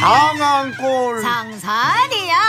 상한골 상산이야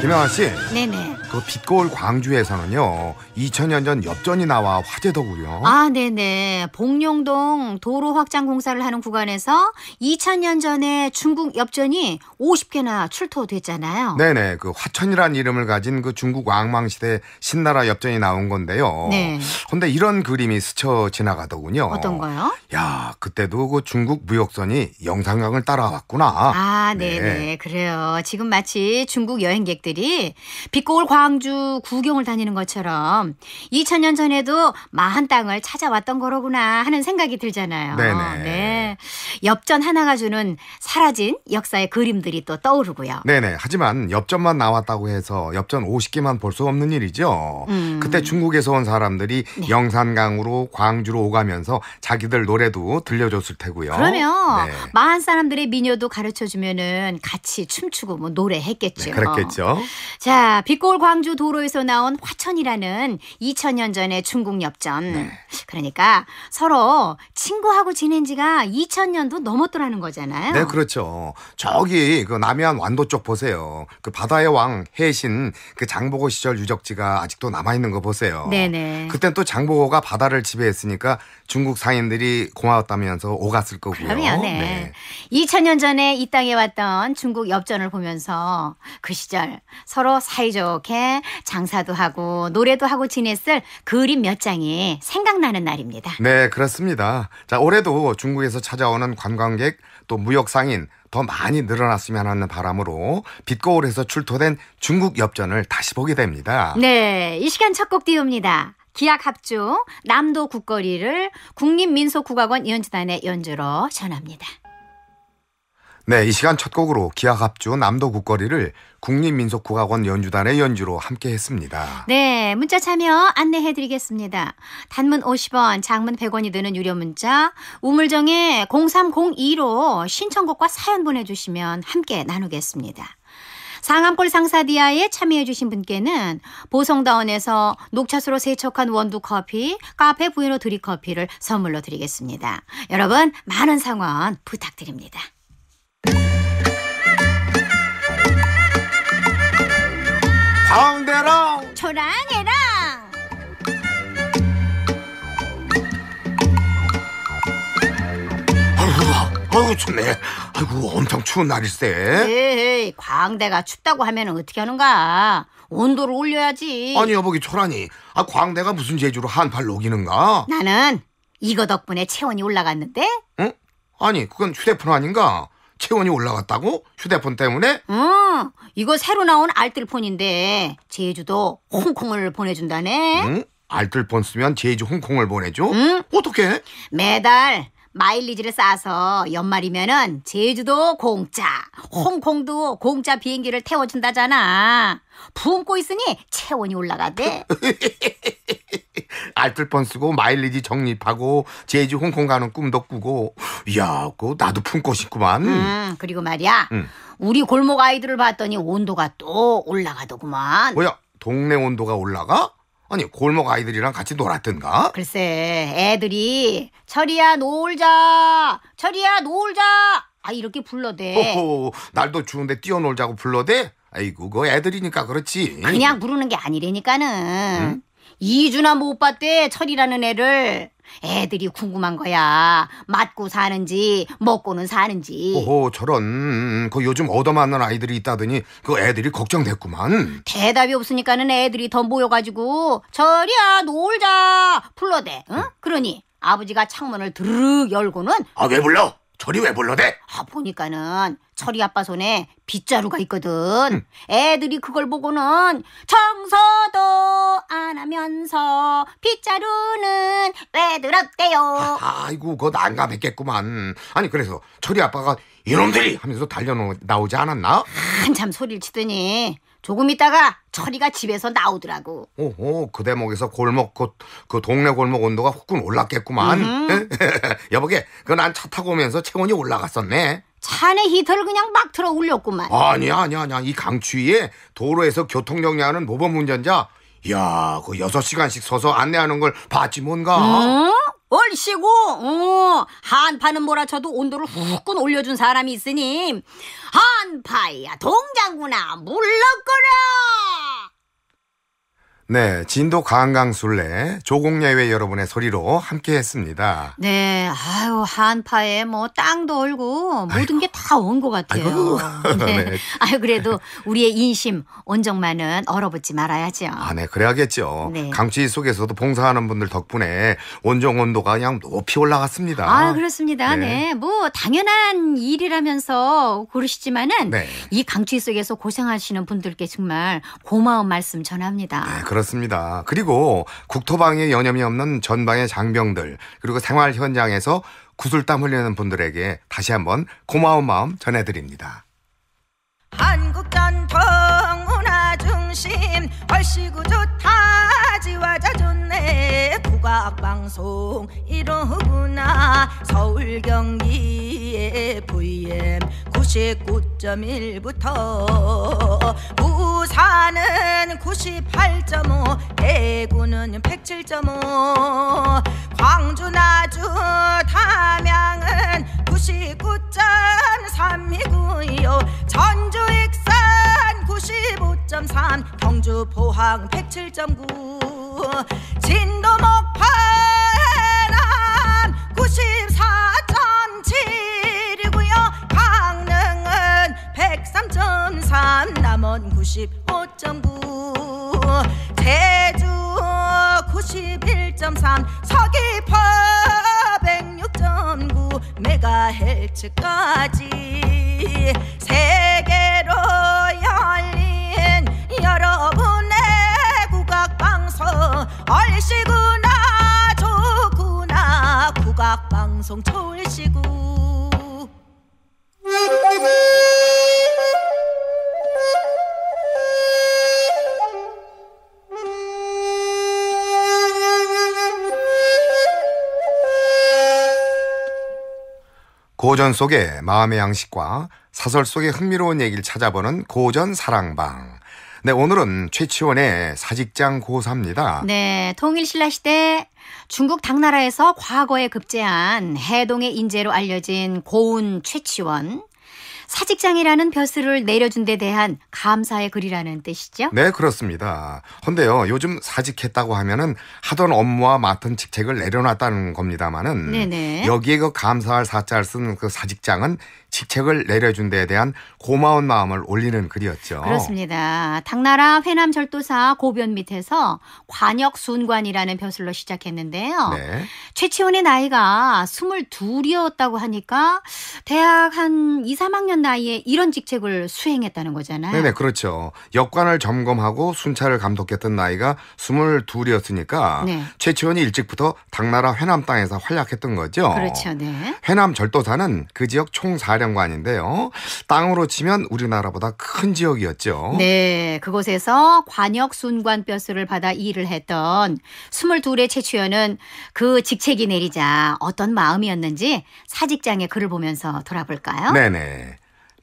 김영환 씨 네네 그 빛고을 광주에서는요 2000년 전 엽전이 나와 화제더구요. 아, 네네. 봉룡동 도로 확장 공사를 하는 구간에서 2000년 전에 중국 엽전이 50개나 출토됐잖아요. 네네. 그 화천이란 이름을 가진 그 중국 왕망 시대 신나라 엽전이 나온 건데요. 네. 근데 이런 그림이 스쳐 지나가더군요. 어떤 가요 야, 그때도 그 중국 무역선이 영상강을 따라왔구나. 아, 네. 네네. 네. 그래요. 지금 마치 중국 여행객들이 빛고울광 광주 구경을 다니는 것처럼 2000년 전에도 마한 땅을 찾아왔던 거로구나 하는 생각이 들잖아요. 네네. 네. 엽전 하나가 주는 사라진 역사의 그림들이 또 떠오르고요. 네네. 하지만 엽전만 나왔다고 해서 엽전 50개만 볼 수 없는 일이죠. 음. 그때 중국에서 온 사람들이 네. 영산강으로 광주로 오가면서 자기들 노래도 들려줬을 테고요. 그러면 네. 마한 사람들의 민요도 가르쳐 주면은 같이 춤추고 뭐 노래했겠죠. 네, 그렇겠죠. 자, 빛골 광 광주 도로에서 나온 화천이라는 2000년 전의 중국 엽전. 네. 그러니까 서로 친구하고 지낸 지가 2000년도 넘었더라는 거잖아요. 네, 그렇죠. 저기 그 남해안 완도 쪽 보세요. 그 바다의 왕 해신 그 장보고 시절 유적지가 아직도 남아 있는 거 보세요. 네, 네. 그땐 또 장보고가 바다를 지배했으니까 중국 상인들이 고마웠다면서 오갔을 거고요. 그럼요, 네. 네. 2000년 전에 이 땅에 왔던 중국 엽전을 보면서 그 시절 서로 사이좋게 장사도 하고 노래도 하고 지냈을 그림 몇 장이 생각나는 날입니다. 네, 그렇습니다. 자, 올해도 중국에서 찾아오는 관광객 또 무역 상인 더 많이 늘어났으면 하는 바람으로 빛거울에서 출토된 중국 엽전을 다시 보게 됩니다. 네, 이 시간 첫 곡 띄웁니다. 기약 합주 남도 국거리를 국립민속국악원 연주단의 연주로 전합니다. 네, 이 시간 첫 곡으로 기하갑주 남도 국거리를 국립민속국악원 연주단의 연주로 함께 했습니다. 네, 문자 참여 안내해 드리겠습니다. 단문 50원, 장문 100원이 드는 유료 문자 우물정에 0302로 신청곡과 사연 보내주시면 함께 나누겠습니다. 상암골 상사디아에 참여해주신 분께는 보성다원에서 녹차수로 세척한 원두 커피, 카페 부에노 드리 커피를 선물로 드리겠습니다. 여러분, 많은 상원 부탁드립니다. 광대랑 초랑애라 아이고 춥네. 아이고 엄청 추운 날일세. 에이, 광대가 춥다고 하면 어떻게 하는가? 온도를 올려야지. 아니 여보기 초라니. 아 광대가 무슨 재주로 한팔 녹이는가? 나는 이거 덕분에 체온이 올라갔는데? 응? 아니 그건 휴대폰 아닌가? 체온이 올라갔다고? 휴대폰 때문에? 응, 이거 새로 나온 알뜰폰인데 제주도 홍콩을 보내준다네. 응? 알뜰폰 쓰면 제주 홍콩을 보내줘? 응. 어떻게? 매달 마일리지를 쌓아서 연말이면은 제주도 공짜, 홍콩도 공짜 비행기를 태워준다잖아. 품고 있으니 체온이 올라가대. 알뜰폰 쓰고 마일리지 적립하고 제주 홍콩 가는 꿈도 꾸고 야그 나도 품고 싶구만 음 그리고 말이야 음. 우리 골목 아이들을 봤더니 온도가 또 올라가더구만 뭐야 동네 온도가 올라가? 아니 골목 아이들이랑 같이 놀았던가 글쎄 애들이 철이야 놀자 철이야 놀자 아 이렇게 불러대 오호, 날도 추운데 뛰어놀자고 불러대? 아이고 그 애들이니까 그렇지 그냥 부르는 게 아니라니까는 응? 이주나 못 봤대 철이라는 애를 애들이 궁금한 거야. 맞고 사는지 먹고는 사는지. 오호 저런 그 요즘 얻어맞는 아이들이 있다더니 그 애들이 걱정됐구만. 대답이 없으니까는 애들이 더 모여가지고 저리야 놀자 불러대. 응? 그러니 아버지가 창문을 드르륵 열고는 아왜 불러? 철이 왜 불러대? 아, 보니까는 철이 아빠 손에 빗자루가 있거든. 응. 애들이 그걸 보고는 청소도 안 하면서 빗자루는 왜들었대요 아, 아이고, 그거 난감했겠구만. 아니, 그래서 철이 아빠가 이놈들이 하면서 달려 나오지 않았나? 한참 소리를 치더니 조금 있다가 철이가 집에서 나오더라고. 오호, 그 대목에서 골목, 그, 그 동네 골목 온도가 혹군 올랐겠구만. 음. 여보게, 그 난 차 타고 오면서 체온이 올라갔었네. 차 안에 히터를 그냥 막 틀어 올렸구만. 아니야, 아니야, 아니야. 이 강추위에 도로에서 교통정리하는 모범운전자 야, 그 여섯 시간씩 서서 안내하는 걸 봤지 뭔가. 어? 얼씨구 어, 한파는 몰아쳐도 온도를 후끈 올려준 사람이 있으니 한파야 동장구나 물렀거라. 네, 진도 강강술래 조공예회 여러분의 소리로 함께했습니다. 네, 아유 한파에 뭐 땅도 얼고 모든 게 다 온 것 같아요. 아이고. 네. 네. 아유 그래도 우리의 인심 온정만은 얼어붙지 말아야죠. 아, 네, 그래야겠죠. 네. 강추위 속에서도 봉사하는 분들 덕분에 온정 온도가 그냥 높이 올라갔습니다. 아, 그렇습니다. 네, 네. 뭐 당연한 일이라면서 그러시지만은 네. 이 강추위 속에서 고생하시는 분들께 정말 고마운 말씀 전합니다. 네, 그렇습니다. 그렇습니다. 그리고 국토방위에 여념이 없는 전방의 장병들 그리고 생활 현장에서 구슬땀 흘리는 분들에게 다시 한번 고마운 마음 전해드립니다. 한국 전통 문화 중심 얼씨 좋다 지와자 좋네 과학방송 이러구나 서울 경기의 VM 99.1부터 부산은 98.5 대구는 107.5 광주 나주 담양은 99.3이고요 전주 익산 95.3 경주 포항 107.9 진도 먹9 1 제주 91.3 서귀포 106.9 메가헬츠까지 세계로 열린 여러분의 국악방송 얼씨구나 좋구나 국악방송 졸시 고전 속의 마음의 양식과 사설 속의 흥미로운 얘기를 찾아보는 고전 사랑방. 네, 오늘은 최치원의 사직장 고사입니다. 네, 통일신라 시대 중국 당나라에서 과거에 급제한 해동의 인재로 알려진 고운 최치원. 사직장이라는 벼슬을 내려준 데 대한 감사의 글이라는 뜻이죠? 네, 그렇습니다. 헌데요, 요즘 사직했다고 하면은 하던 업무와 맡은 직책을 내려놨다는 겁니다만은 네네. 여기에 그 감사할 사자를 쓴 그 사직장은 직책을 내려준 데에 대한 고마운 마음을 올리는 글이었죠. 그렇습니다. 당나라 회남절도사 고변 밑에서 관역순관이라는 벼슬로 시작했는데요. 네. 최치원의 나이가 22이었다고 하니까 대학 한 2, 3학년 나이에 이런 직책을 수행했다는 거잖아요. 네 그렇죠. 역관을 점검하고 순찰을 감독했던 나이가 22이었으니까 네. 최치원이 일찍부터 당나라 회남 땅에서 활약했던 거죠. 그렇죠. 네. 회남 절도사는 그 지역 총사령관인데요. 땅으로 치면 우리나라보다 큰 지역이었죠. 네, 그곳에서 관역 순관 뼈스를 받아 일을 했던 22의 최치원은 그 직책이 내리자 어떤 마음이었는지 사직장의 글을 보면서 돌아볼까요? 네네.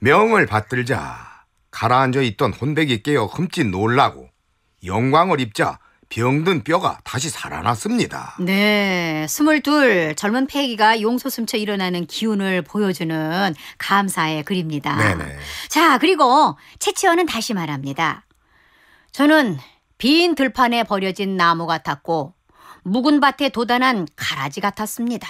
명을 받들자 가라앉아 있던 혼백이 깨어 흠칫 놀라고 영광을 입자 병든 뼈가 다시 살아났습니다. 네, 스물둘 젊은 폐기가 용솟음쳐 일어나는 기운을 보여주는 감사의 글입니다. 네네. 자, 그리고 채치어는 다시 말합니다. 저는 빈 들판에 버려진 나무 같았고 묵은 밭에 도단한 가라지 같았습니다.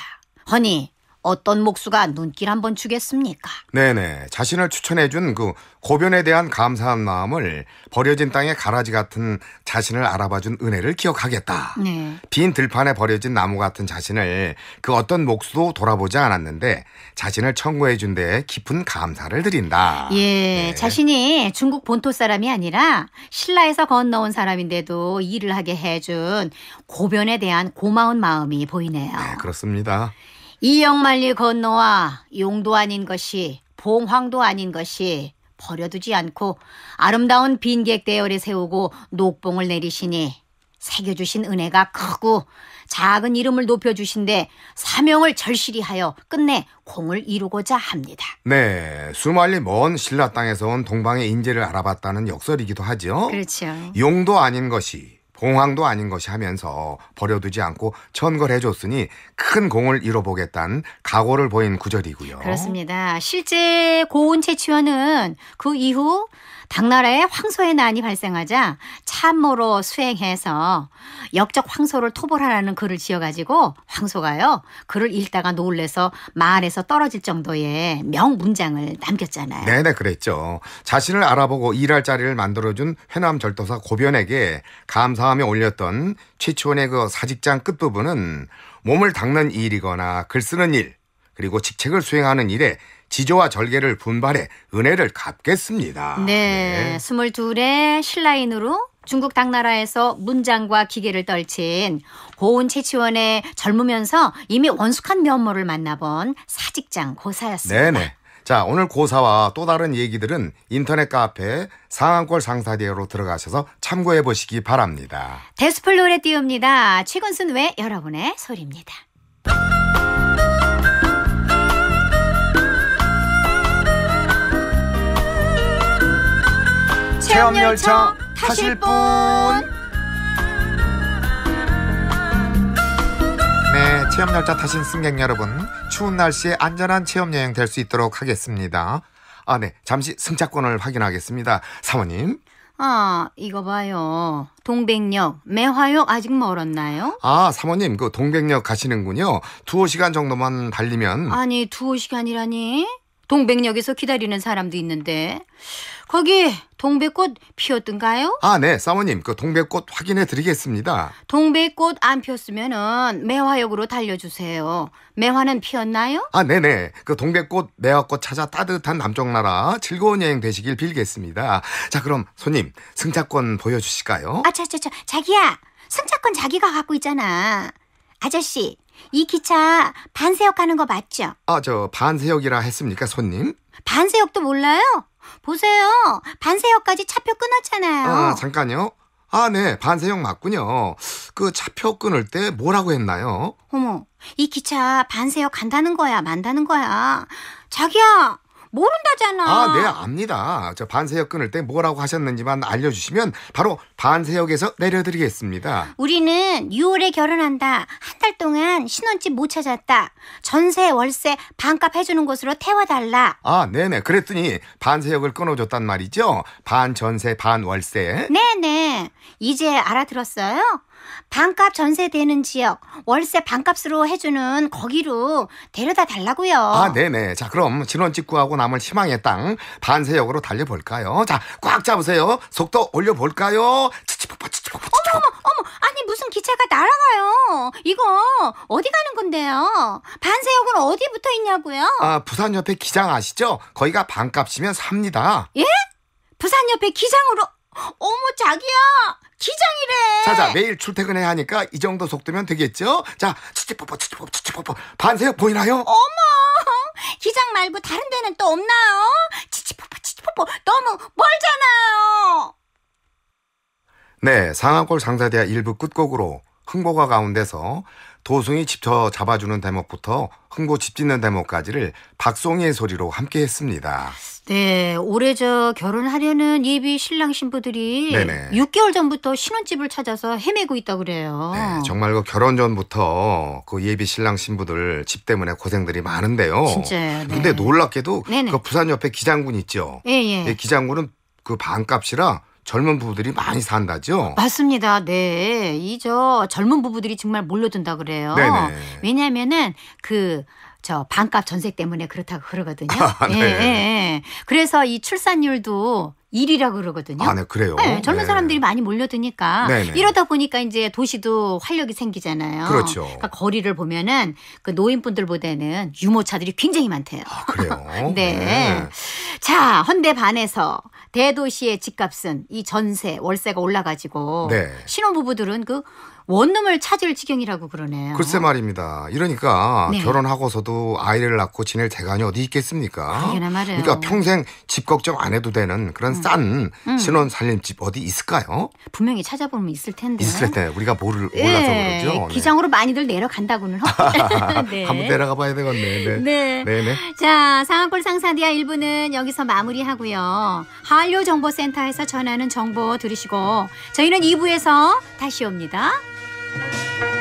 허니 어떤 목수가 눈길 한번 주겠습니까? 네네. 자신을 추천해준 그 고변에 대한 감사한 마음을 버려진 땅의 가라지 같은 자신을 알아봐준 은혜를 기억하겠다. 네. 빈 들판에 버려진 나무 같은 자신을 그 어떤 목수도 돌아보지 않았는데 자신을 청구해준 데에 깊은 감사를 드린다. 예. 네. 자신이 중국 본토 사람이 아니라 신라에서 건너온 사람인데도 일을 하게 해준 고변에 대한 고마운 마음이 보이네요. 네, 그렇습니다. 이영만리 건너와 용도 아닌 것이 봉황도 아닌 것이 버려두지 않고 아름다운 빈객 대열에 세우고 녹봉을 내리시니 새겨주신 은혜가 크고 작은 이름을 높여주신데 사명을 절실히 하여 끝내 공을 이루고자 합니다. 네, 수말리 먼 신라 땅에서 온 동방의 인재를 알아봤다는 역설이기도 하죠. 그렇죠. 용도 아닌 것이 공황도 아닌 것이 하면서 버려두지 않고 천걸 해줬으니 큰 공을 이뤄보겠다는 각오를 보인 구절이고요. 그렇습니다. 실제 고온 채취원은 그 이후 당나라에 황소의 난이 발생하자 참모로 수행해서 역적 황소를 토벌하라는 글을 지어가지고 황소가요 글을 읽다가 놀래서 말에서 떨어질 정도의 명문장을 남겼잖아요. 네네 네, 그랬죠. 자신을 알아보고 일할 자리를 만들어준 회남 절도사 고변에게 감사함에 올렸던 최치원의 그 사직장 끝 부분은 몸을 닦는 일이거나 글 쓰는 일 그리고 직책을 수행하는 일에 지조와 절개를 분발해 은혜를 갚겠습니다. 네, 네. 예. 22의 신라인으로 중국 당나라에서 문장과 기계를 떨친 고운 채치원의 젊으면서 이미 원숙한 면모를 만나본 사직장 고사였습니다. 네네. 자, 오늘 고사와 또 다른 얘기들은 인터넷 카페 상한골 상사대로 들어가셔서 참고해 보시기 바랍니다. 데스플 로레 띄웁니다. 최근 순외 여러분의 소리입니다. 체험열차 타실 분 네, 체험열차 타신 승객 여러분 추운 날씨에 안전한 체험여행 될 수 있도록 하겠습니다 아, 네. 잠시 승차권을 확인하겠습니다. 사모님. 아, 이거 봐요. 동백역, 매화역 아직 멀었나요? 아, 사모님, 그 동백역 가시는군요. 두어 시간 정도만 달리면. 아니, 두어 시간이라니? 동백역에서 기다리는 사람도 있는데. 거기 동백꽃 피었던가요? 아, 네, 사모님. 그 동백꽃 확인해 드리겠습니다. 동백꽃 안 피었으면은 매화역으로 달려주세요. 매화는 피었나요? 아, 네네. 그 동백꽃, 매화꽃 찾아 따뜻한 남쪽 나라 즐거운 여행 되시길 빌겠습니다. 자, 그럼 손님, 승차권 보여주실까요? 아, 차, 차, 차. 자기야. 승차권 자기가 갖고 있잖아. 아저씨, 이 기차 반세역 가는 거 맞죠? 아, 저 반세역이라 했습니까, 손님? 반세역도 몰라요? 보세요. 반세역까지 차표 끊었잖아요. 아, 잠깐요. 아, 네. 반세역 맞군요. 그 차표 끊을 때 뭐라고 했나요? 어머, 이 기차 반세역 간다는 거야, 만다는 거야. 자기야, 모른다잖아. 아, 네, 압니다. 저 반세역 끊을 때 뭐라고 하셨는지만 알려주시면 바로 반세역에서 내려드리겠습니다. 우리는 6월에 결혼한다. 한 달 동안 신혼집 못 찾았다. 전세, 월세, 반값 해주는 곳으로 태워달라. 아, 네네. 그랬더니 반세역을 끊어줬단 말이죠. 반 전세, 반 월세. 네네. 이제 알아들었어요? 반값 전세 되는 지역 월세 반값으로 해주는 거기로 데려다 달라고요. 아 네네. 자 그럼 진원직구하고 남을 희망의 땅 반세역으로 달려볼까요? 자 꽉 잡으세요. 속도 올려볼까요? 어머 어머 어머 아니 무슨 기차가 날아가요. 이거 어디 가는 건데요? 반세역은 어디 붙어 있냐고요? 아 부산 옆에 기장 아시죠? 거기가 반값이면 삽니다. 예? 부산 옆에 기장으로 어머 자기야 기장이래 자자 매일 출퇴근해야 하니까 이 정도 속도면 되겠죠 자 치치뽀뽀 치치뽀뽀 치치뽀뽀 반세요 보이나요 어머 기장 말고 다른 데는 또 없나요 치치뽀뽀 치치뽀뽀 너무 멀잖아요 네 상하골 상사대학 일부 끝곡으로 흥보가 가운데서 도송이 집터 잡아주는 대목부터 흥고 집짓는 대목까지를 박송이의 소리로 함께 했습니다. 네, 올해 저 결혼하려는 예비 신랑 신부들이 네네. 6개월 전부터 신혼집을 찾아서 헤매고 있다 그래요. 네, 정말 그 결혼 전부터 그 예비 신랑 신부들 집 때문에 고생들이 많은데요. 진짜. 네. 근데 놀랍게도 네네. 그 부산 옆에 기장군 있죠. 예, 예. 예 기장군은 그 반값이라 젊은 부부들이 많이 산다죠? 맞습니다. 네. 이 저 젊은 부부들이 정말 몰려든다 그래요. 네네. 왜냐면은 그 저 반값 전세 때문에 그렇다고 그러거든요. 아, 네. 예, 예, 예. 그래서 이 출산율도 일이라고 그러거든요. 아, 네, 그래요. 네, 젊은 네. 사람들이 많이 몰려드니까 네네. 이러다 보니까 이제 도시도 활력이 생기잖아요. 그렇죠. 그러니까 거리를 보면은 그 노인분들보다는 유모차들이 굉장히 많대요. 아, 그래요. 네. 네. 자, 헌데 반에서 대도시의 집값은 이 전세 월세가 올라가지고 네. 신혼부부들은 그 원룸을 찾을 지경이라고 그러네요. 글쎄 말입니다. 이러니까 네. 결혼하고서도 아이를 낳고 지낼 대가이 어디 있겠습니까? 당연한 말이에요. 그러니까 평생 집 걱정 안 해도 되는 그런 음. 싼 음. 신혼 살림집 어디 있을까요? 분명히 찾아보면 있을 텐데. 있을 텐데 우리가 모를 예, 몰라서 네. 그러죠. 네. 기장으로 많이들 내려간다고는 하고. 네. 한번 내려가 봐야 되겠네. 네. 네. 네. 네. 자, 상한골 상사디아 일부는 여기서 마무리하고요. 한류 정보센터에서 전하는 정보 들으시고 저희는 2부에서 다시 옵니다. Música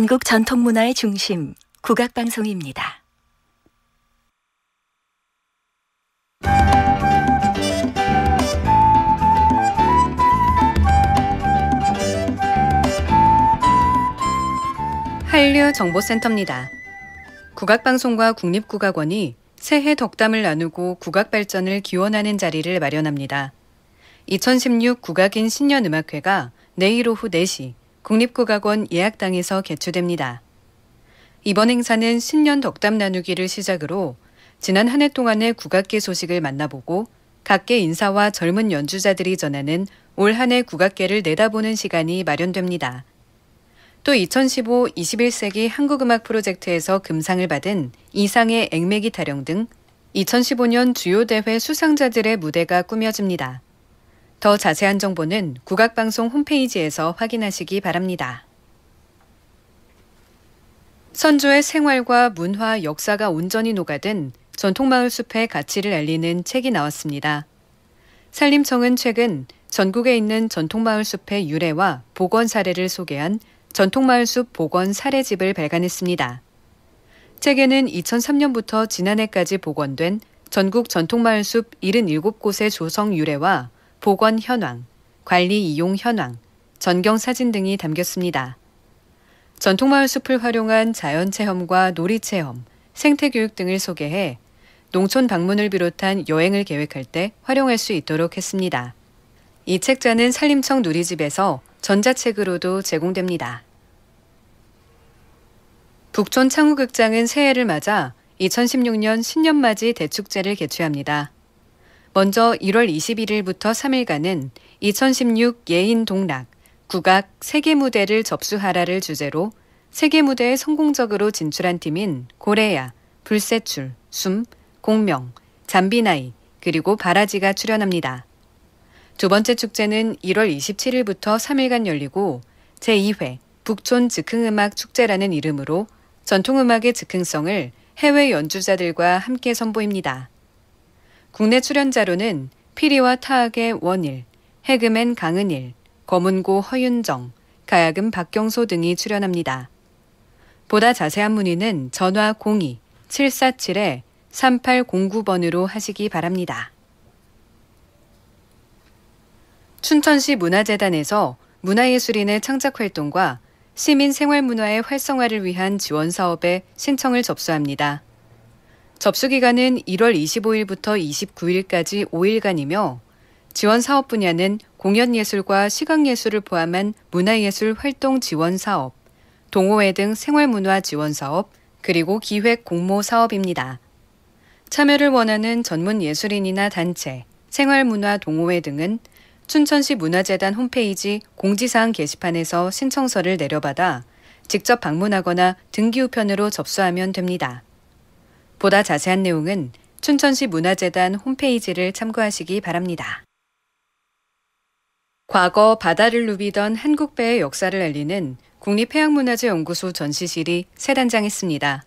한국 전통문화의 중심, 국악방송입니다. 한류정보센터입니다. 국악방송과 국립국악원이 새해 덕담을 나누고 국악발전을 기원하는 자리를 마련합니다. 2016 국악인 신년음악회가 내일 오후 4시 국립국악원 예약당에서 개최됩니다. 이번 행사는 신년 덕담 나누기를 시작으로 지난 한 해 동안의 국악계 소식을 만나보고 각계 인사와 젊은 연주자들이 전하는 올 한 해 국악계를 내다보는 시간이 마련됩니다. 또 2015 21세기 한국음악 프로젝트에서 금상을 받은 이상의 액맥기 타령 등 2015년 주요 대회 수상자들의 무대가 꾸며집니다. 더 자세한 정보는 국악방송 홈페이지에서 확인하시기 바랍니다. 선조의 생활과 문화, 역사가 온전히 녹아든 전통마을 숲의 가치를 알리는 책이 나왔습니다. 산림청은 최근 전국에 있는 전통마을 숲의 유래와 복원 사례를 소개한 전통마을 숲 복원 사례집을 발간했습니다. 책에는 2003년부터 지난해까지 복원된 전국 전통마을 숲 77곳의 조성 유래와 복원 현황, 관리 이용 현황, 전경 사진 등이 담겼습니다. 전통마을 숲을 활용한 자연체험과 놀이체험, 생태교육 등을 소개해 농촌 방문을 비롯한 여행을 계획할 때 활용할 수 있도록 했습니다. 이 책자는 산림청 누리집에서 전자책으로도 제공됩니다. 북촌 창우극장은 새해를 맞아 2016년 신년맞이 대축제를 개최합니다. 먼저 1월 21일부터 3일간은 2016 예인 동락 국악 세계 무대를 접수하라를 주제로 세계 무대에 성공적으로 진출한 팀인 고래야, 불세출, 숨, 공명, 잠비나이 그리고 바라지가 출연합니다. 두 번째 축제는 1월 27일부터 3일간 열리고 제2회 북촌 즉흥음악 축제라는 이름으로 전통음악의 즉흥성을 해외 연주자들과 함께 선보입니다. 국내 출연자로는 피리와 타악의 원일, 해그맨 강은일, 검은고 허윤정, 가야금 박경소 등이 출연합니다. 보다 자세한 문의는 전화 02-747-3809번으로 하시기 바랍니다. 춘천시 문화재단에서 문화예술인의 창작활동과 시민생활문화의 활성화를 위한 지원사업에 신청을 접수합니다. 접수 기간은 1월 25일부터 29일까지 5일간이며 지원 사업 분야는 공연예술과 시각예술을 포함한 문화예술 활동 지원 사업, 동호회 등 생활문화 지원 사업, 그리고 기획 공모 사업입니다. 참여를 원하는 전문 예술인이나 단체, 생활문화 동호회 등은 춘천시 문화재단 홈페이지 공지사항 게시판에서 신청서를 내려받아 직접 방문하거나 등기 우편으로 접수하면 됩니다. 보다 자세한 내용은 춘천시 문화재단 홈페이지를 참고하시기 바랍니다. 과거 바다를 누비던 한국배의 역사를 알리는 국립해양문화재연구소 전시실이 새 단장했습니다.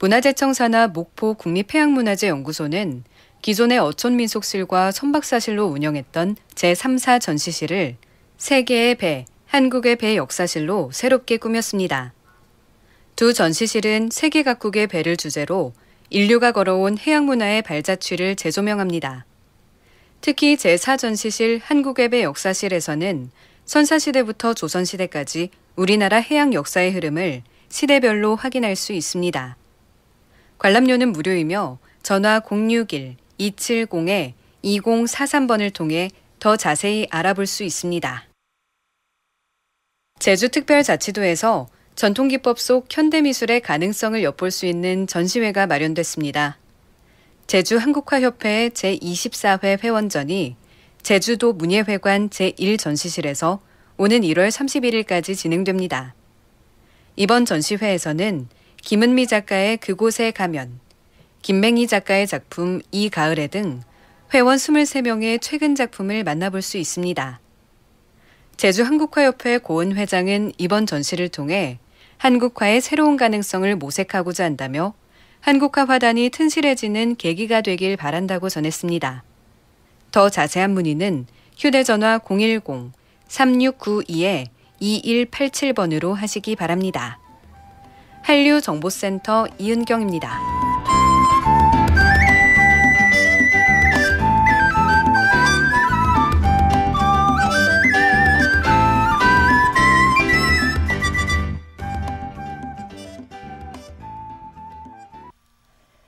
문화재청 산하 목포 국립해양문화재연구소는 기존의 어촌민속실과 선박사실로 운영했던 제3사 전시실을 세계의 배, 한국의 배 역사실로 새롭게 꾸몄습니다. 두 전시실은 세계 각국의 배를 주제로 인류가 걸어온 해양 문화의 발자취를 재조명합니다. 특히 제4전시실 한국의 배 역사실에서는 선사시대부터 조선시대까지 우리나라 해양 역사의 흐름을 시대별로 확인할 수 있습니다. 관람료는 무료이며 전화 061-270-2043번을 통해 더 자세히 알아볼 수 있습니다. 제주특별자치도에서 전통기법 속 현대미술의 가능성을 엿볼 수 있는 전시회가 마련됐습니다. 제주 한국화협회 의 제24회 회원전이 제주도 문예회관 제1전시실에서 오는 1월 31일까지 진행됩니다. 이번 전시회에서는 김은미 작가의 그곳에 가면, 김맹희 작가의 작품 이 가을에 등 회원 23명의 최근 작품을 만나볼 수 있습니다. 제주 한국화협회 고은 회장은 이번 전시를 통해 한국화의 새로운 가능성을 모색하고자 한다며 한국화 화단이 튼실해지는 계기가 되길 바란다고 전했습니다. 더 자세한 문의는 휴대전화 010-3692-2187번으로 하시기 바랍니다. 한류정보센터 이은경입니다.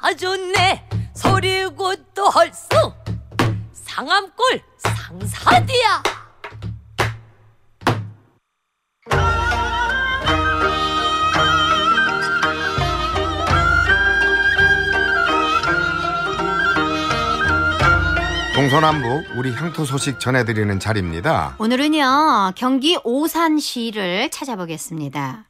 아주 네 소리고 또 헐수 상암골 상사디야 동서남북 우리 향토 소식 전해드리는 자리입니다. 오늘은요 경기 오산시를 찾아보겠습니다.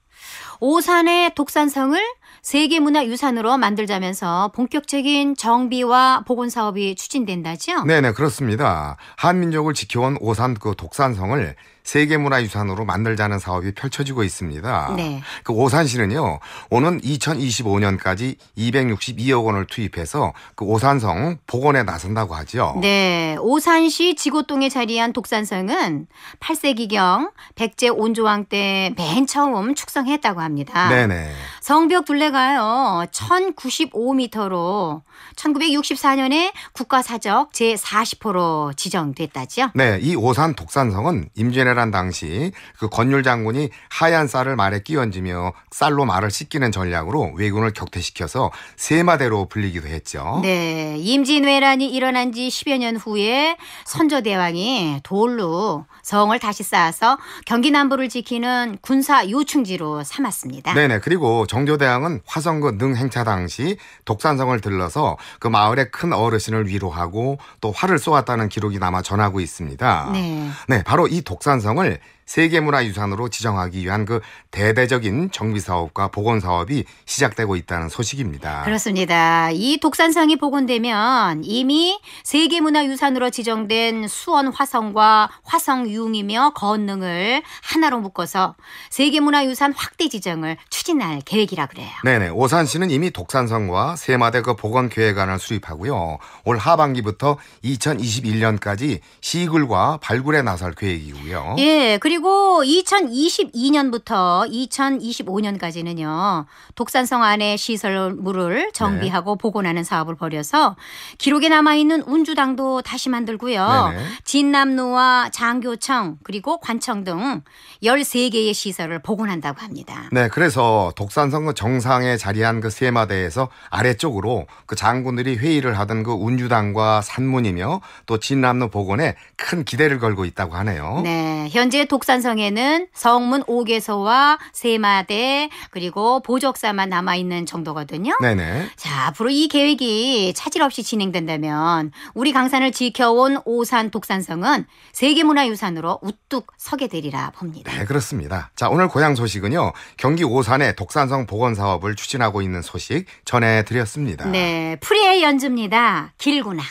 오산의 독산성을 세계문화유산으로 만들자면서 본격적인 정비와 복원 사업이 추진된다죠? 네네 그렇습니다. 한민족을 지켜온 오산 그 독산성을 세계문화유산으로 만들자는 사업이 펼쳐지고 있습니다. 네. 그 오산시는요 오는 2025년까지 262억 원을 투입해서 그 오산성 복원에 나선다고 하죠. 네, 오산시 지고동에 자리한 독산성은 8세기경 백제 온조왕 때 맨 처음 축성했다고 합니다. 네네. 성벽 둘 둘레가요, 1095m로 1964년에 국가사적 제40호로 지정됐다지요? 네, 이 오산 독산성은 임진왜란 당시 그 건율 장군이 하얀 쌀을 말에 끼얹으며 쌀로 말을 씻기는 전략으로 왜군을 격퇴시켜서 세마대로 불리기도 했죠. 네, 임진왜란이 일어난 지 10여 년 후에 선조대왕이 돌로 성을 다시 쌓아서 경기 남부를 지키는 군사 요충지로 삼았습니다. 네네, 그리고 정조대왕은 사람은 화성그 능행차 당시 독산성을 들러서 그 마을의 큰 어르신을 위로하고 또 활을 쏘았다는 기록이 남아 전하고 있습니다. 네. 네, 바로 이 독산성을 세계문화유산으로 지정하기 위한 그 대대적인 정비 사업과 복원 사업이 시작되고 있다는 소식입니다. 그렇습니다. 이 독산상이 복원되면 이미 세계문화유산으로 지정된 수원 화성과 화성융이며 유 건능을 하나로 묶어서 세계문화유산 확대 지정을 추진할 계획이라 그래요. 네네. 오산시는 이미 독산성과 세마대 그 복원 계획안을 수립하고요. 올 하반기부터 2021년까지 시글과 발굴에 나설 계획이고요. 예, 그리고 그리고 2022년부터 2025년까지는요. 독산성 안에 시설물을 네. 정비하고 네. 복원하는 사업을 벌여서 기록에 남아 있는 운주당도 다시 만들고요. 네 진남로와 장교청 그리고 관청 등 13개의 시설을 복원한다고 합니다. 네, 그래서 독산성 그 정상에 자리한 그 세마대에서 아래쪽으로 그 장군들이 회의를 하던 그 운주당과 산문이며 또 진남로 복원에 큰 기대를 걸고 있다고 하네요. 네, 현재 독산 성 북산성에는 성문 옥개소와 세마대 그리고 보적사만 남아 있는 정도거든요. 네네. 자 앞으로 이 계획이 차질 없이 진행된다면 우리 강산을 지켜온 오산 독산성은 세계문화유산으로 우뚝 서게 되리라 봅니다. 네 그렇습니다. 자 오늘 고향 소식은요 경기 오산의 독산성 복원 사업을 추진하고 있는 소식 전해드렸습니다. 네 프리의 연주입니다. 길고나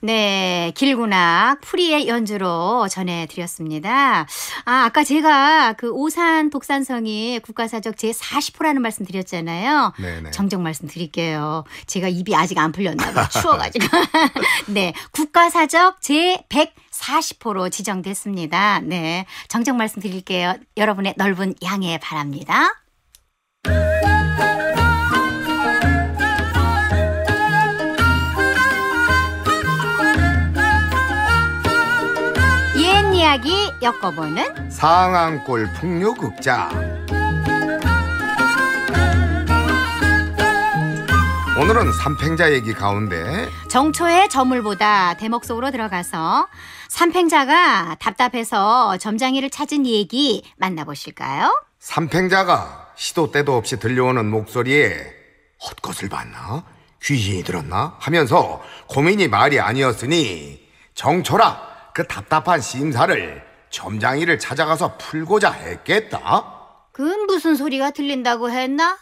네, 길구나 프리의 연주로 전해드렸습니다. 아, 아까 제가 그 오산 독산성이 국가사적 제40호라는 말씀 드렸잖아요. 네네. 정정 말씀 드릴게요. 제가 입이 아직 안 풀렸나 봐요. 추워가지고. 네, 국가사적 제140호로 지정됐습니다. 네, 정정 말씀 드릴게요. 여러분의 넓은 양해 바랍니다. 이야기 엮어보는 상황골 풍류극장 오늘은 삼팽자 얘기 가운데 정초의 저물 보다 대목 속으로 들어가서 삼팽자가 답답해서 점장이를 찾은 얘기 만나보실까요? 삼팽자가 시도 때도 없이 들려오는 목소리에 헛것을 봤나? 귀신이 들었나? 하면서 고민이 말이 아니었으니 정초라 그 답답한 심사를 점장이를 찾아가서 풀고자 했겠다? 그 무슨 소리가 들린다고 했나?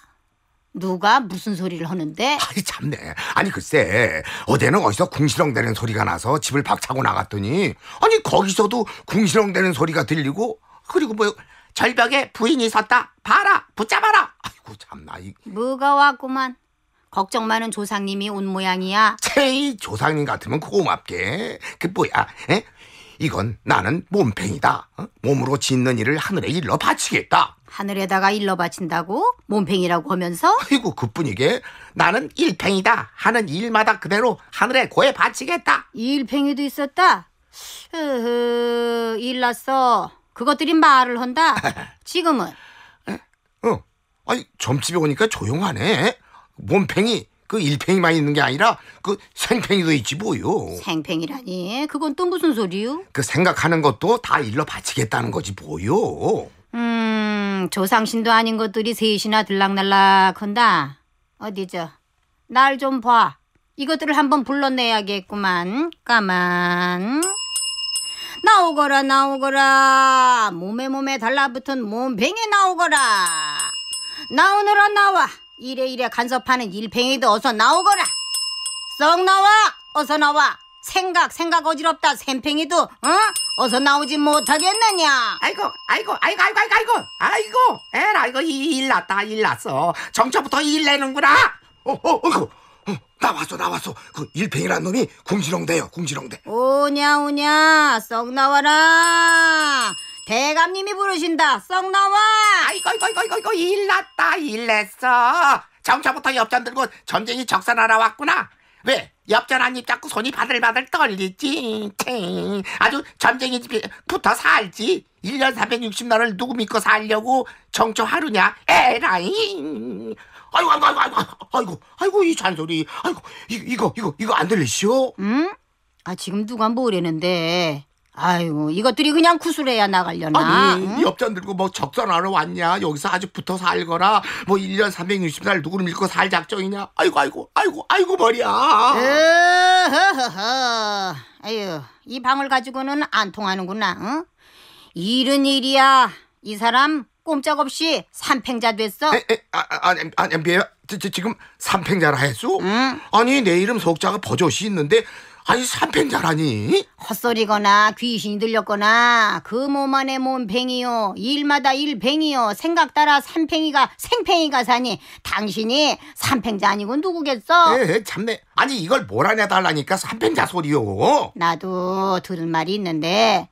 누가 무슨 소리를 하는데? 아니 참네. 아니 글쎄 어제는 어디서 궁시렁대는 소리가 나서 집을 박차고 나갔더니 아니 거기서도 궁시렁대는 소리가 들리고 그리고 뭐 절벽에 부인이 섰다 봐라 붙잡아라. 아이고 참나 이. 뭐가 왔구만. 걱정 많은 조상님이 온 모양이야. 제이 조상님 같으면 고맙게. 그 뭐야? 에? 이건 나는 몸팽이다. 어? 몸으로 짓는 일을 하늘에 일러 바치겠다. 하늘에다가 일러 바친다고? 몸팽이라고 하면서? 아이고 그뿐이게 나는 일팽이다. 하는 일마다 그대로 하늘에 고에 바치겠다. 일팽이도 있었다. 흐흐 일났어. 그것들이 말을 한다. 지금은? 어. 아니 점집에 오니까 조용하네. 몸팽이 그 일팽이만 있는 게 아니라 그 생팽이도 있지 뭐요. 생팽이라니 그건 또 무슨 소리요? 그 생각하는 것도 다 일러 바치겠다는 거지 뭐요. 음 조상신도 아닌 것들이 셋이나 들락날락한다. 어디죠? 날 좀 봐. 이것들을 한번 불러내야겠구만. 까만. 나오거라 나오거라 몸에 몸에 달라붙은 몸뱅이 나오거라 나오느라 나와 이래 이래 간섭하는 일팽이도 어서 나오거라. 썩 나와. 어서 나와. 생각 생각 어지럽다 샘팽이도 어? 어서 나오지 못하겠느냐 아이고 아이고 아이고 아이고 아이고 아이고 에라 이거 일났다 일났어 정처부터 일내는구나 어어 어이구 어, 나왔어 나왔어 그 일팽이란 놈이 궁시렁대요 궁시렁대 오냐 오냐 썩 나와라 대감님이 부르신다. 썩 나와. 아이고 이고 이고 이고 이고 일났다 일냈어. 정처부터 엽전 들고 전쟁이 적산하러 왔구나. 왜? 엽전 한 입 잡고 손이 바들바들 떨리지. t 아주 전쟁이 붙어 살지. 1년 360날을 누구 믿고 살려고 정초 하루냐? 에라잉. 아이고 아이고 아이고 아이고 아이고 아이고 이 잔소리. 아이고 이, 이거 이거 이거 안 들리시오? 응? 아 지금 누가 뭐래는데? 아이고 이것들이 그냥 구슬해야 나가려나 아니 엽전 들고 뭐 적선하러 왔냐 여기서 아주 붙어 살거나 뭐 1년 360날 누구를 믿고 살 작정이냐 아이고 아이고 아이고 아이고 머리야 아유 이 방을 가지고는 안 통하는구나 응? 이런 일이야 이 사람 꼼짝없이 삼팽자 됐어 아, 아, 아니 아니 지금 삼팽자라 했어? 응? 아니 내 이름 속자가 버젓이 있는데 아니 삼팽자라니? 헛소리거나 귀신이 들렸거나 그 몸 안에 몸팽이요 일마다 일팽이요 생각 따라 삼팽이가 생팽이가 사니 당신이 삼팽자 아니고 누구겠어? 에 참네 아니 이걸 몰아내 달라니까 삼팽자 소리요 나도 들은 말이 있는데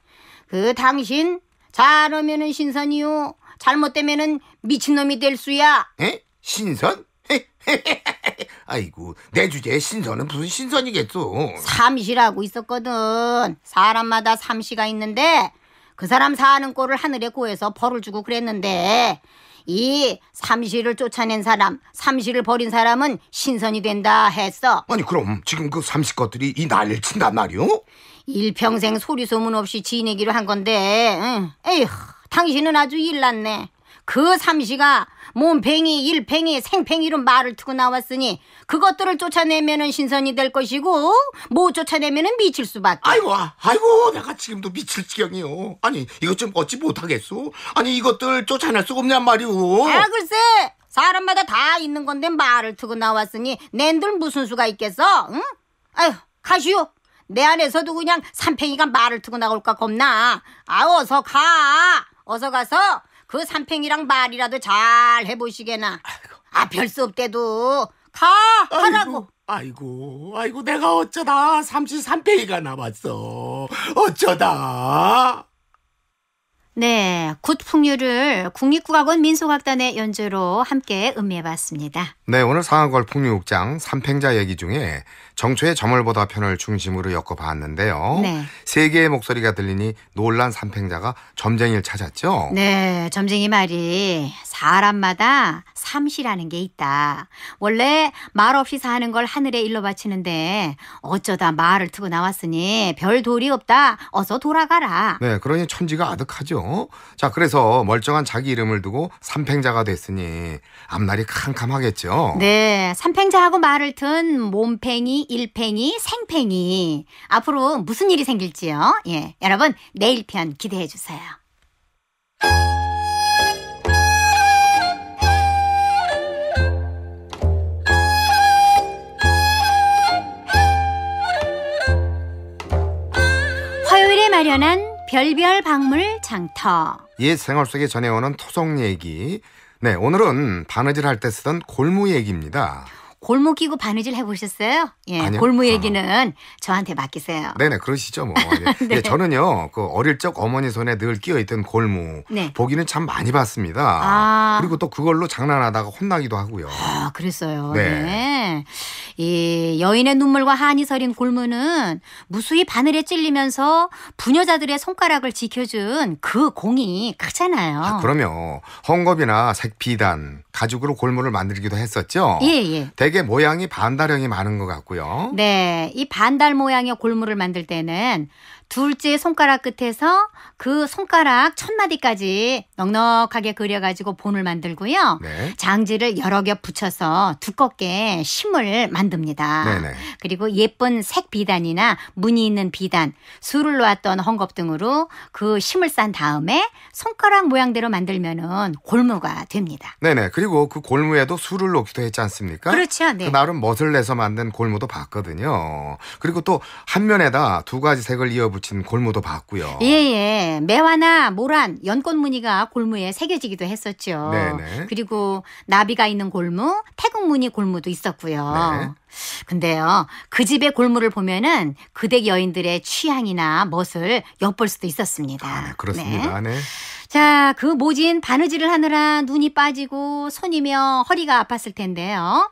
그 당신 잘하면은 신선이요 잘못되면은 미친놈이 될 수야 에? 신선? 아이고 내 주제에 신선은 무슨 신선이겠소 삼시라고 있었거든. 사람마다 삼시가 있는데 그 사람 사는 꼴을 하늘에 고해서 벌을 주고 그랬는데 이 삼시를 쫓아낸 사람, 삼시를 버린 사람은 신선이 된다 했어. 아니 그럼 지금 그 삼십 것들이 이 난리를 친단 말이오? 일평생 소리 소문 없이 지내기로 한 건데, 응. 에휴, 당신은 아주 일났네. 그 삼시가 몸팽이, 일팽이, 생팽이로 말을 트고 나왔으니 그것들을 쫓아내면은 신선이 될 것이고 못 뭐 쫓아내면은 미칠 수밖에. 아이고, 아, 아이고, 내가 지금도 미칠 지경이요. 아니 이것 좀 어찌 못하겠소? 아니 이것들 쫓아낼 수가 없냔 말이오. 아 글쎄. 사람마다 다 있는 건데 말을 트고 나왔으니 낸들 무슨 수가 있겠어? 응? 아휴 가시오. 내 안에서도 그냥 삼팽이가 말을 트고 나올까 겁나. 아 어서 가. 어서 가서 그 삼팽이랑 말이라도 잘 해보시게나. 아이고. 아, 별수 없대도 가! 하라고! 아이고, 아이고, 내가 어쩌다 삼시 삼팽이가 남았어. 어쩌다. 네, 굿풍류를 국립국악원 민속악단의 연주로 함께 음미해봤습니다. 네, 오늘 상악월 풍류극장 삼팽자 얘기 중에 정초의 점을 보다 편을 중심으로 엮어봤는데요. 네. 세 개의 목소리가 들리니 놀란 삼팽자가 점쟁이를 찾았죠. 네, 점쟁이 말이 사람마다 삼시라는 게 있다. 원래 말 없이 사는 걸 하늘에 일러 바치는데 어쩌다 말을 트고 나왔으니 별 도리 없다. 어서 돌아가라. 네, 그러니 천지가 아득하죠. 자, 그래서 멀쩡한 자기 이름을 두고 삼팽자가 됐으니 앞날이 캄캄하겠죠. 네, 삼팽자하고 말을 튼 몸팽이, 일팽이, 생팽이. 앞으로 무슨 일이 생길지요? 예, 여러분 내일 편 기대해 주세요. 마련한 별별 박물 장터. 옛 생활 속에 전해오는 토속 얘기. 네, 오늘은 바느질 할 때 쓰던 골무 얘기입니다. 골무 끼고 바느질 해보셨어요? 예, 아니요. 골무 아. 얘기는 저한테 맡기세요. 네네, 그러시죠 뭐. 예. 예, 네. 저는요, 그 어릴 적 어머니 손에 늘 끼어있던 골무 네. 보기는 참 많이 봤습니다. 아. 그리고 또 그걸로 장난하다가 혼나기도 하고요. 아, 그랬어요. 네. 네. 이 여인의 눈물과 한이 서린 골무는 무수히 바늘에 찔리면서 부녀자들의 손가락을 지켜준 그 공이 크잖아요. 아, 그러면 헝겊이나 색비단 가죽으로 골무를 만들기도 했었죠. 예, 예. 대개 모양이 반달형이 많은 것 같고요. 네, 이 반달 모양의 골무를 만들 때는 둘째 손가락 끝에서 그 손가락 첫마디까지 넉넉하게 그려가지고 본을 만들고요. 네. 장지를 여러 겹 붙여서 두껍게 심을 만듭니다. 네네. 그리고 예쁜 색 비단이나 무늬 있는 비단, 술을 놓았던 헝겊 등으로 그 심을 싼 다음에 손가락 모양대로 만들면은 골무가 됩니다. 네네. 그리고 그 골무에도 술을 놓기도 했지 않습니까? 그렇죠. 네. 그 나름 멋을 내서 만든 골무도 봤거든요. 그리고 또 한 면에다 두 가지 색을 이어붙 붙인 골무도 봤고요. 예예. 예. 매화나 모란, 연꽃 무늬가 골무에 새겨지기도 했었죠. 네네. 네. 그리고 나비가 있는 골무, 태국 무늬 골무도 있었고요. 네. 근데요, 그 집의 골무를 보면은 그댁 여인들의 취향이나 멋을 엿볼 수도 있었습니다. 아, 네, 그렇습니다. 네. 네. 자, 그 모진 바느질을 하느라 눈이 빠지고 손이며 허리가 아팠을 텐데요.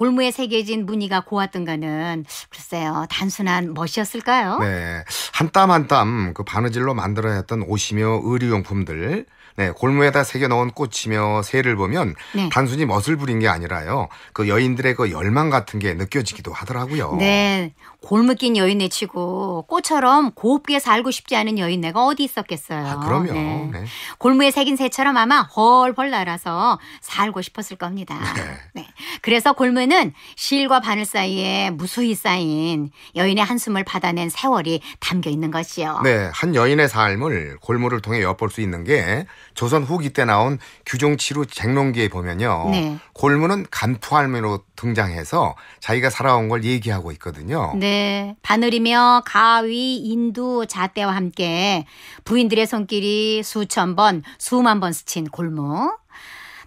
골무에 새겨진 무늬가 고왔던가는 글쎄요 단순한 멋이었을까요? 네, 한 땀 한땀그 바느질로 만들어냈던 옷이며 의류용품들 네, 골무에다 새겨 넣은 꽃이며 새를 보면 네. 단순히 멋을 부린 게 아니라요. 그 여인들의 그 열망 같은 게 느껴지기도 하더라고요. 네. 골무낀 여인네 치고 꽃처럼 곱게 살고 싶지 않은 여인네가 어디 있었겠어요. 아, 그럼요. 네. 네. 골무에 새긴 새처럼 아마 헐헐 날아서 살고 싶었을 겁니다. 네. 네. 그래서 골무는 실과 바늘 사이에 무수히 쌓인 여인의 한숨을 받아낸 세월이 담겨 있는 것이요. 네. 한 여인의 삶을 골무를 통해 엿볼 수 있는 게 조선 후기 때 나온 규종치루 쟁론기에 보면요. 네. 골무는 간포할매로 등장해서 자기가 살아온 걸 얘기하고 있거든요. 네. 바늘이며 가위, 인두, 잣대와 함께 부인들의 손길이 수천 번, 수만 번 스친 골무.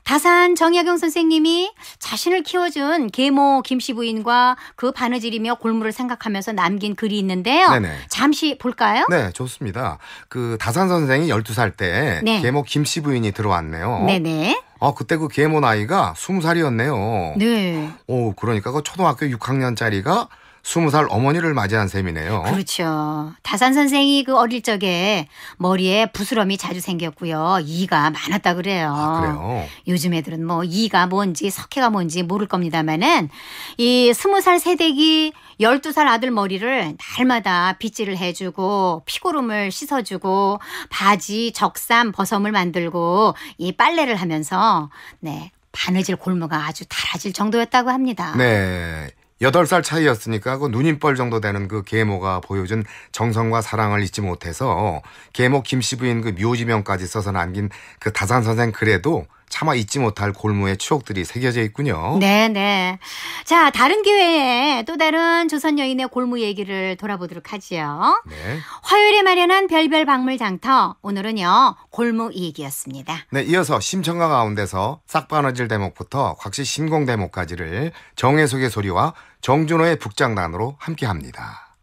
다산 정약용 선생님이 자신을 키워준 계모 김씨 부인과 그 바느질이며 골무를 생각하면서 남긴 글이 있는데요. 네네. 잠시 볼까요? 네, 좋습니다. 그 다산 선생이 12살 때 네. 계모 김씨 부인이 들어왔네요. 네네. 아, 그때 그 계모 나이가 20살이었네요. 네. 오, 그러니까 그 초등학교 6학년짜리가 스무 살 어머니를 맞이한 셈이네요. 그렇죠. 다산 선생이 그 어릴 적에 머리에 부스럼이 자주 생겼고요. 이가 많았다 그래요. 아, 그래요. 요즘 애들은 뭐 이가 뭔지 석회가 뭔지 모를 겁니다만은 이 스무 살 세대기 열두 살 아들 머리를 날마다 빗질을 해주고 피고름을 씻어주고 바지, 적삼, 버섬을 만들고 이 빨래를 하면서 네 바느질 골무가 아주 달아질 정도였다고 합니다. 네. 여덟 살 차이였으니까 그 눈인뻘 정도 되는 그 계모가 보여준 정성과 사랑을 잊지 못해서 계모 김씨 부인 그 묘지명까지 써서 남긴 그 다산 선생 그래도 차마 잊지 못할 골무의 추억들이 새겨져 있군요. 네네. 네. 자, 다른 기회에 또 다른 조선 여인의 골무 얘기를 돌아보도록 하지요. 네. 화요일에 마련한 별별 박물 장터. 오늘은요, 골무 이야기였습니다 네, 이어서 심청가 가운데서 싹 바느질 대목부터 곽시 신공 대목까지를 정혜석의 소리와 정준호의 북장단으로 함께 합니다.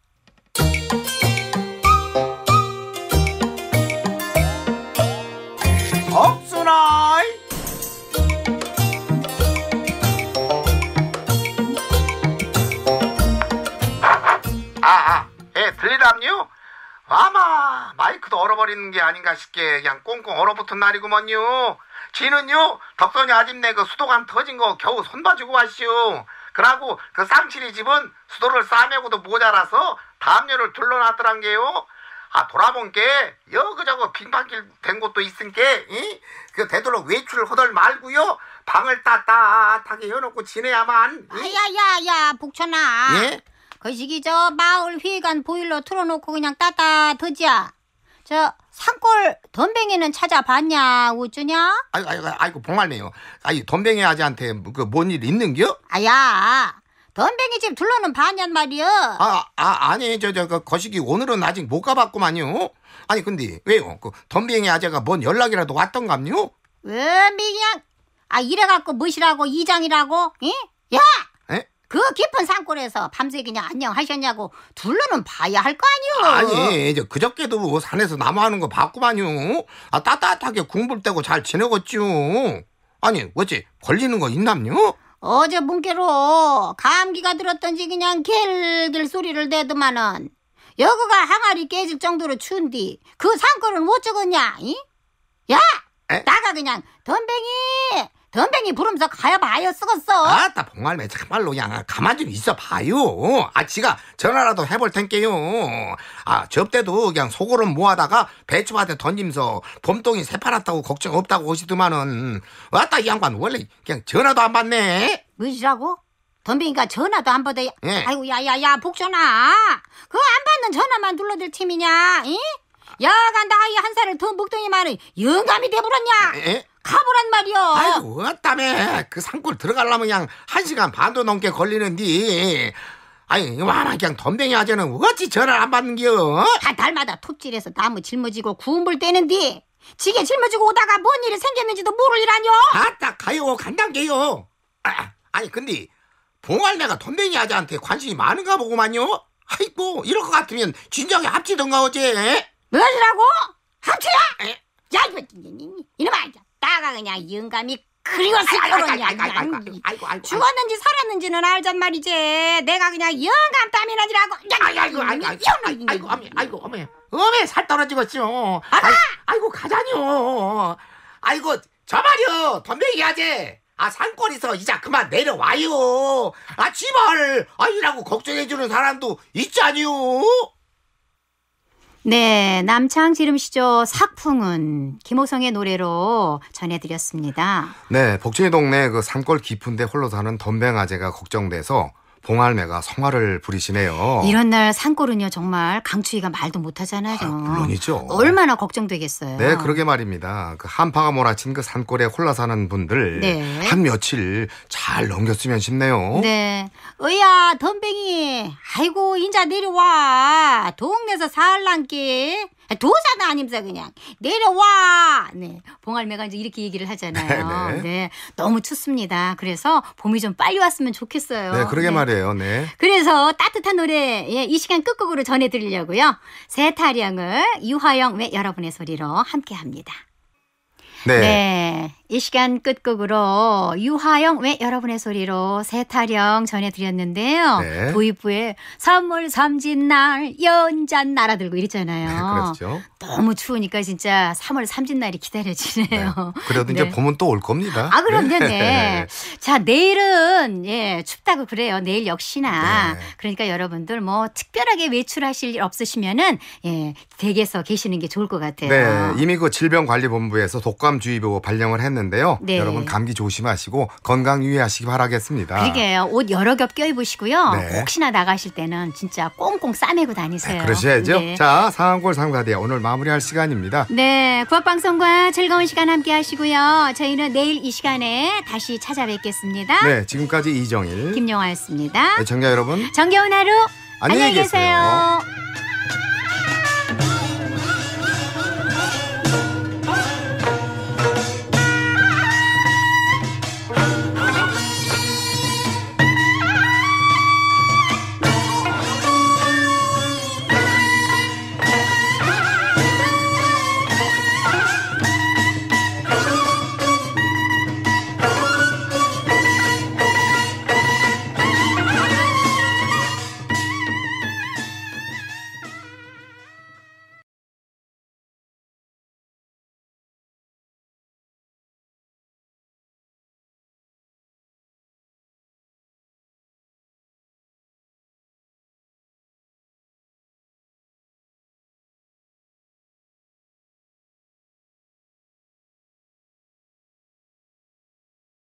아, 아, 예, 들리랍니요? 아마 마이크도 얼어버리는 게 아닌가 싶게 그냥 꽁꽁 얼어붙은 날이구먼요. 지는요, 덕선이 아집네 그 수도관 터진 거 겨우 손 봐주고 왔슈 그러고 그 쌍칠이 집은 수도를 싸매고도 모자라서 담요를 둘러놨더란 게요. 아 돌아본 게 여그저그 빙판길 된 곳도 있은 게그 되도록 외출을 허덜 말고요 방을 따뜻하게 해놓고 지내야만. 이? 야야야 아, 복천아. 예? 거 시기 저 마을 회관 보일러 틀어놓고 그냥 따뜻드지저 산골 덤뱅이는 찾아봤냐 우주냐? 아이고 아이고 아이고 봉할매요. 아이 덤뱅이 아지한테 뭐, 그뭔 일 있는겨? 아야 덤뱅이 집 둘러는 봤냔 말이여. 아, 아 아니 저저 저, 그 거시기 오늘은 아직 못 가봤구만요. 아니 근데 왜요? 그 덤뱅이 아재가 뭔 연락이라도 왔던갑요? 왜 미냥 아 이래갖고 무시라고 이장이라고? 예? 야그 깊은 산골에서 밤새 그냥 안녕하셨냐고 둘러는 봐야 할 거 아니오. 아니, 이제 그저께도 뭐 산에서 나무하는거 봤구만요. 아, 따뜻하게 궁불 대고잘 지내겠지요. 아니, 어째 걸리는 거 있남요? 어제 문께로 감기가 들었던지 그냥 갤갤 소리를 내더만은 여그가 항아리 깨질 정도로 추운디 그 산골은 못 죽었냐? 야! 에? 나가 그냥 덤뱅이 덤뱅이 부름서 가여봐요 쓰겄어 아따 봉알매 참말로 야 가만 좀 있어봐요 아 지가 전화라도 해볼 텐게요 아 접대도 그냥 속으로 모아다가 배추밭에 던짐서 봄동이 새파랗다고 걱정 없다고 하시더만은 왔다 이 양반 원래 그냥 전화도 안 받네 무시라고? 덤비니까 전화도 안 받아요. 예. 아이고 야야야 복전아 그안 받는 전화만 눌러댈 팀이냐? 이? 야간 나이 한 살을 더 먹더니만은 영감이 돼버렸냐? 예? 가보란 말이오 아이고, 왔다매그 산골 들어가려면 그냥 한 시간 반도 넘게 걸리는디. 아니, 와만 그냥 덤뱅이 아재는 어찌 전화를 안 받는겨? 다달마다 톱질해서 나무 짊어지고 구운불 떼는디. 지게 짊어지고 오다가 뭔 일이 생겼는지도 모를 일 아니요? 아따, 가요, 간단게요. 아, 아, 아니, 근데 봉알매가 덤뱅이 아재한테 관심이 많은가 보구만요. 아이고, 이럴 것 같으면 진작에 합치던가 어제. 무엇이라고? 합치라! 야, 이거, 이놈아, 따가 그냥 영감이 그리웠을 거로냐 죽었는지 살았는지는 알잔 말이지 내가 그냥 영감 땀이나 지라고 아이고 아이고 아이고 아이고 이메 아이고 어메 어메 살 떨어지겠죠 아가 아이고 가자뇨 아이고 저 말이요 덤벼기 하지 아 산골에서 이자 그만 내려와요 아 지발 아이라고 걱정해주는 사람도 있잖요 네, 남창 지름 시조 사풍은 김호성의 노래로 전해드렸습니다. 네, 복진이 동네 그 산골 깊은데 홀로 사는 덤뱅아재가 걱정돼서 봉할매가 성화를 부리시네요. 이런 날 산골은요 정말 강추위가 말도 못하잖아요. 아, 물론이죠. 얼마나 걱정되겠어요. 네, 그러게 말입니다. 그 한파가 몰아친 그 산골에 홀라 사는 분들 네. 한 며칠 잘 넘겼으면 싶네요. 네, 으야 덤뱅이, 아이고 인자 내려와 동네에서 살란게. 아, 도사도 아닙니다 그냥 내려와. 네, 봉알매가 이제 이렇게 얘기를 하잖아요. 네, 네. 네, 너무 춥습니다. 그래서 봄이 좀 빨리 왔으면 좋겠어요. 네, 그러게 네. 말이에요. 네. 그래서 따뜻한 노래 예, 이 시간 끝곡으로 전해드리려고요. 세타령을 이화영 외 여러분의 소리로 함께합니다. 네. 네. 이 시간 끝곡으로 유하영 왜 여러분의 소리로 세타령 전해드렸는데요. 네. 도입부에 선물 삼진 날 연잔 날아들고 이랬잖아요. 네, 그렇죠. 너무 추우니까 진짜 3월 삼진 날이 기다려지네요. 네. 그래도 이제 네. 봄은 또 올 겁니다. 아 그럼요. 네. 자 내일은 예 춥다고 그래요. 내일 역시나 네. 그러니까 여러분들 뭐 특별하게 외출하실 일 없으시면은 예 댁에서 계시는 게 좋을 것 같아요. 네 이미 그 질병관리본부에서 독감주의보 발령을 했는데. 했는데요. 네. 여러분 감기 조심하시고 건강 유의하시기 바라겠습니다. 그러게요. 옷 여러 겹 껴입으시고요. 네. 혹시나 나가실 때는 진짜 꽁꽁 싸매고 다니세요. 네, 그러셔야죠. 네. 자, 상암골 상사대 오늘 마무리할 시간입니다. 네, 구합방송과 즐거운 시간 함께 하시고요. 저희는 내일 이 시간에 다시 찾아뵙겠습니다. 네, 지금까지 이정일, 김영화였습니다. 애청자 여러분, 정겨운 하루 안녕히 계세요. 안녕히 계세요.